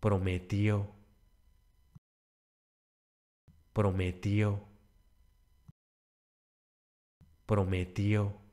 prometió, prometió, prometió.